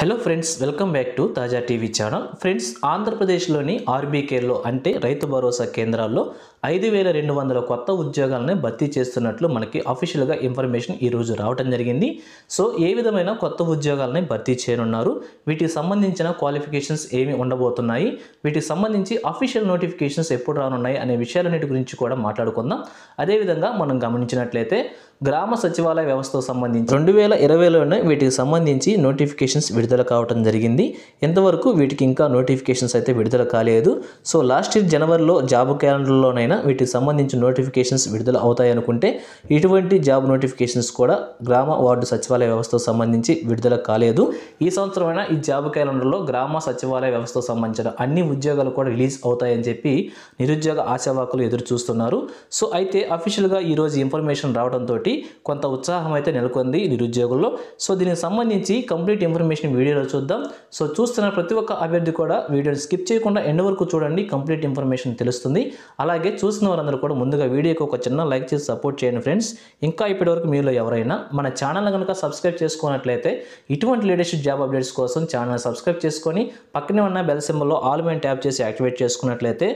hello friends welcome back to Taaza TV channel friends ఆంధ్రప్రదేశ్లోని ఆర్బీకేర్లో అంటే రైతు భరోసా కేంద్రాల్లో ఐదు వేల రెండు వందల కొత్త ఉద్యోగాలను భర్తీ చేస్తున్నట్లు మనకి అఫీషియల్గా ఇన్ఫర్మేషన్ ఈరోజు రావడం జరిగింది సో ఏ విధమైన కొత్త ఉద్యోగాలని భర్తీ చేయనున్నారు వీటికి సంబంధించిన క్వాలిఫికేషన్స్ ఏమి ఉండబోతున్నాయి వీటికి సంబంధించి అఫీషియల్ నోటిఫికేషన్స్ ఎప్పుడు రానున్నాయి అనే విషయాలన్నిటి గురించి కూడా మాట్లాడుకుందాం అదేవిధంగా మనం గమనించినట్లయితే గ్రామ సచివాలయ వ్యవస్థకు సంబంధించి రెండు వేల ఇరవైలోనే వీటికి సంబంధించి నోటిఫికేషన్స్ విడుదల కావడం జరిగింది ఇంతవరకు వీటికి ఇంకా నోటిఫికేషన్స్ అయితే విడుదల కాలేదు సో లాస్ట్ ఇయర్ జనవరిలో జాబ్ క్యాలెండర్లోనైనా ఎప్పటికైనా వీటికి సంబంధించిన నోటిఫికేషన్స్ విడుదల అవుతాయనుకుంటే ఇటువంటి జాబ్ నోటిఫికేషన్స్ కూడా గ్రామ వార్డు సచివాలయ వ్యవస్థకు సంబంధించి విడుదల కాలేదు ఈ సంవత్సరమైనా ఈ జాబ్ క్యాలెండర్లో గ్రామ సచివాలయ వ్యవస్థకు సంబంధించిన అన్ని ఉద్యోగాలు కూడా రిలీజ్ అవుతాయని చెప్పి నిరుద్యోగ ఆశావాకులు ఎదురు చూస్తున్నారు సో అయితే అఫీషియల్గా ఈరోజు ఇన్ఫర్మేషన్ రావడంతో కొంత ఉత్సాహం అయితే నెలకొంది నిరుద్యోగుల్లో సో దీనికి సంబంధించి కంప్లీట్ ఇన్ఫర్మేషన్ వీడియోలో చూద్దాం సో చూస్తున్న ప్రతి ఒక్క అభ్యర్థి కూడా వీడియోని స్కిప్ చేయకుండా ఎండ్ వరకు చూడండి కంప్లీట్ ఇన్ఫర్మేషన్ తెలుస్తుంది అలాగే చూసిన వారందరూ కూడా ముందుగా వీడియోకి ఒక చిన్న లైక్ చేసి సపోర్ట్ చేయండి ఫ్రెండ్స్ ఇంకా ఇప్పటివరకు మీలో ఎవరైనా మన ఛానల్ కనుక సబ్స్క్రైబ్ చేసుకున్నట్లయితే ఇటువంటి లీడర్షిప్ జాబ్ అప్డేట్స్ కోసం ఛానల్ సబ్స్క్రైబ్ చేసుకొని పక్కనే ఉన్న బెల్ సింబల్లో ఆల్ మెయిన్ ట్యాప్ చేసి యాక్టివేట్ చేసుకున్నట్లయితే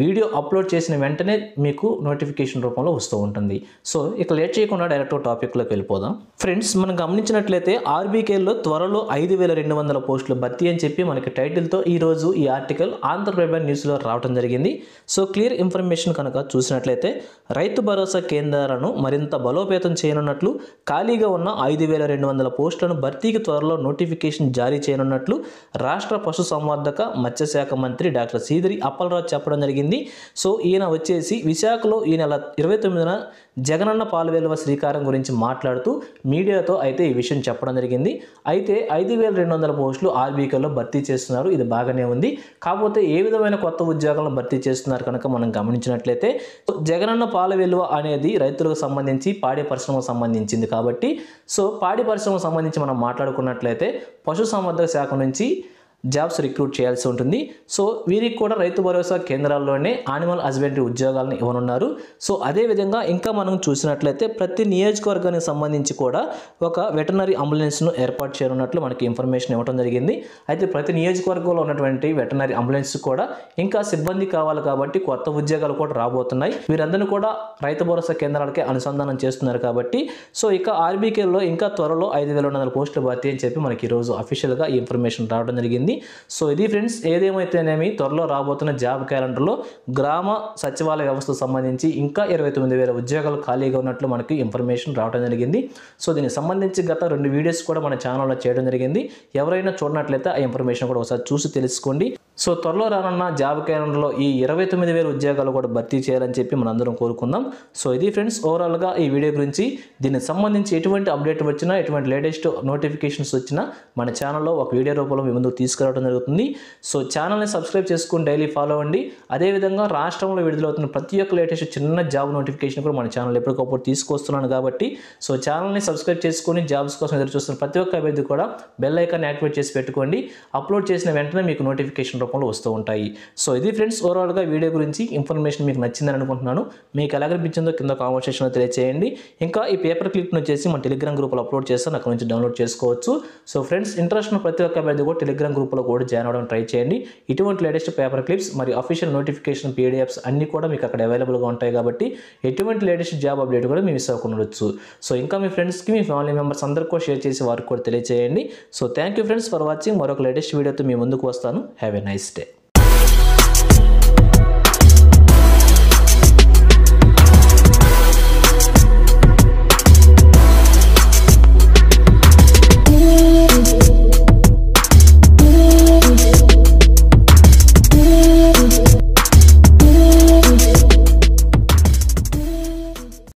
వీడియో అప్లోడ్ చేసిన వెంటనే మీకు నోటిఫికేషన్ రూపంలో వస్తూ ఉంటుంది సో ఇక లేట్ చేయకుండా డైరెక్ట్ టాపిక్లోకి వెళ్ళిపోదాం ఫ్రెండ్స్ మనం గమనించినట్లయితే ఆర్బీకేలో త్వరలో ఐదు వేల రెండు వందల పోస్టులు భర్తీ అని చెప్పి మనకి టైటిల్తో ఈరోజు ఈ ఆర్టికల్ ఆంధ్రప్రభ న్యూస్లో రావడం జరిగింది సో క్లియర్ ఇన్ఫర్మేషన్ కనుక చూసినట్లయితే రైతు భరోసా కేంద్రాలను మరింత బలోపేతం చేయనున్నట్లు ఖాళీగా ఉన్న ఐదు వేల రెండు వందల పోస్టులను భర్తీకి త్వరలో నోటిఫికేషన్ జారీ చేయనున్నట్లు రాష్ట్ర పశుసంవర్ధక మత్స్యశాఖ మంత్రి డాక్టర్ సీదరి అప్పలరాజు చెప్పడం జరిగింది జరిగింది సో ఈయన వచ్చేసి విశాఖలో ఈ నెల ఇరవై తొమ్మిదిన జగనన్న పాలవేలువ శ్రీకారం గురించి మాట్లాడుతూ మీడియాతో అయితే ఈ విషయం చెప్పడం జరిగింది అయితే ఐదు వేల రెండు వందల పోస్టులు ఆర్బీకేలో భర్తీ చేస్తున్నారు ఇది బాగానే ఉంది కాకపోతే ఏ విధమైన కొత్త ఉద్యోగాలను భర్తీ చేస్తున్నారు కనుక మనం గమనించినట్లయితే జగనన్న పాల విలువ అనేది రైతులకు సంబంధించి పాడి పరిశ్రమకు సంబంధించింది కాబట్టి సో పాడి పరిశ్రమకు సంబంధించి మనం మాట్లాడుకున్నట్లయితే పశుసంవర్ధక శాఖ నుంచి జాబ్స్ రిక్రూట్ చేయాల్సి ఉంటుంది సో వీరికి కూడా రైతు భరోసా కేంద్రాల్లోనే ఆనిమల్ హస్బెండరీ ఉద్యోగాలను ఇవ్వనున్నారు సో అదేవిధంగా ఇంకా మనం చూసినట్లయితే ప్రతి నియోజకవర్గానికి సంబంధించి కూడా ఒక వెటనరీ అంబులెన్స్ను ఏర్పాటు చేయనున్నట్లు మనకి ఇన్ఫర్మేషన్ ఇవ్వడం జరిగింది అయితే ప్రతి నియోజకవర్గంలో ఉన్నటువంటి వెటనరీ అంబులెన్స్ కూడా ఇంకా సిబ్బంది కావాలి కాబట్టి కొత్త ఉద్యోగాలు కూడా రాబోతున్నాయి వీరందరూ కూడా రైతు భరోసా కేంద్రాలకే అనుసంధానం చేస్తున్నారు కాబట్టి సో ఇక ఆర్బీకేలో ఇంకా త్వరలో ఐదు వేల రెండు వందల పోస్టులు భర్తీ అని చెప్పి మనకి ఈరోజు అఫీషియల్గా ఈ ఇన్ఫర్మేషన్ రావడం జరిగింది జరిగింది సో ఇది ఫ్రెండ్స్ ఏదేమైతేనేమి త్వరలో రాబోతున్న జాబ్ క్యాలెండర్లో గ్రామ సచివాలయ వ్యవస్థకు సంబంధించి ఇంకా ఇరవై తొమ్మిది వేల ఉద్యోగాలు ఖాళీగా ఉన్నట్లు మనకి ఇన్ఫర్మేషన్ రావడం జరిగింది సో దీనికి సంబంధించి గత రెండు వీడియోస్ కూడా మన ఛానల్లో చేయడం జరిగింది ఎవరైనా చూడనట్లయితే ఆ ఇన్ఫర్మేషన్ కూడా ఒకసారి చూసి తెలుసుకోండి సో త్వరలో రానున్న జాబ్ క్యాలెండర్లో ఈ ఇరవై తొమ్మిది వేల ఉద్యోగాలు కూడా భర్తీ చేయాలని చెప్పి మనందరం కోరుకుందాం సో ఇది ఫ్రెండ్స్ ఓవరాల్గా ఈ వీడియో గురించి దీనికి సంబంధించి ఎటువంటి అప్డేట్ వచ్చినా ఎటువంటి లేటెస్ట్ నోటిఫికేషన్స్ వచ్చినా మన ఛానల్లో ఒక వీడియో రూపంలో మీ ముందుకు తీసుకురావడం జరుగుతుంది సో ఛానల్ని సబ్స్క్రైబ్ చేసుకుని డైలీ ఫాలో అవ్వండి అదేవిధంగా రాష్ట్రంలో విడుదలవుతున్న ప్రతి ఒక్క లేటెస్ట్ చిన్న జాబ్ నోటిఫికేషన్ కూడా మన ఛానల్ ఎప్పటికప్పుడు తీసుకొస్తున్నాను కాబట్టి సో ఛానల్ని సబ్స్క్రైబ్ చేసుకుని జాబ్స్ కోసం ఎదురు చూస్తున్న ప్రతి ఒక్క అభ్యర్థి కూడా బెల్ ఐకాన్ యాక్టివేట్ చేసి పెట్టుకోండి అప్లోడ్ చేసిన వెంటనే మీకు నోటిఫికేషన్ రూపంలో వస్తూ ఉంటాయి సో ఇది ఫ్రెండ్స్ ఓవరాల్గా వీడియో గురించి ఇన్ఫర్మేషన్ మీకు నచ్చిందని అనుకుంటున్నాను మీకు ఎలా కనిపించిందో కింద కామెంట్ తెలియజేయండి ఇంకా ఈ పేపర్ క్లిప్ను వచ్చేసి మన టెలిగ్రామ్ గ్రూప్లో అప్లోడ్ చేస్తాను అక్కడ నుంచి డౌన్లోడ్ చేసుకోవచ్చు సో ఫ్రెండ్స్ ఇంట్రెస్ట్ ప్రతి ఒక్క అభ్యర్థి కూడా టెలిగ్రామ్ గ్రూప్ గ్రూప్లో కూడా జాయిన్ అవ్వడం ట్రై చేయండి ఇటువంటి లేటెస్ట్ పేపర్ క్లిప్స్ మరియు అఫీషియల్ నోటిఫికేషన్ పీడిఎఫ్స్ అన్నీ కూడా మీకు అక్కడ అవైలబుల్గా ఉంటాయి కాబట్టి ఎటువంటి లేటెస్ట్ జాబ్ అప్డేట్ కూడా మీ మిస్ అవ్వకుండా ఉండొచ్చు సో ఇంకా మీ ఫ్రెండ్స్కి మీ ఫ్యామిలీ మెంబర్స్ అందరికీ షేర్ చేసి వారికి కూడా తెలియజేయండి so thank you friends for watching మరొక లేటెస్ట్ వీడియోతో మీ ముందుకు వస్తాను హ్యావ్ ఎ నైస్ డే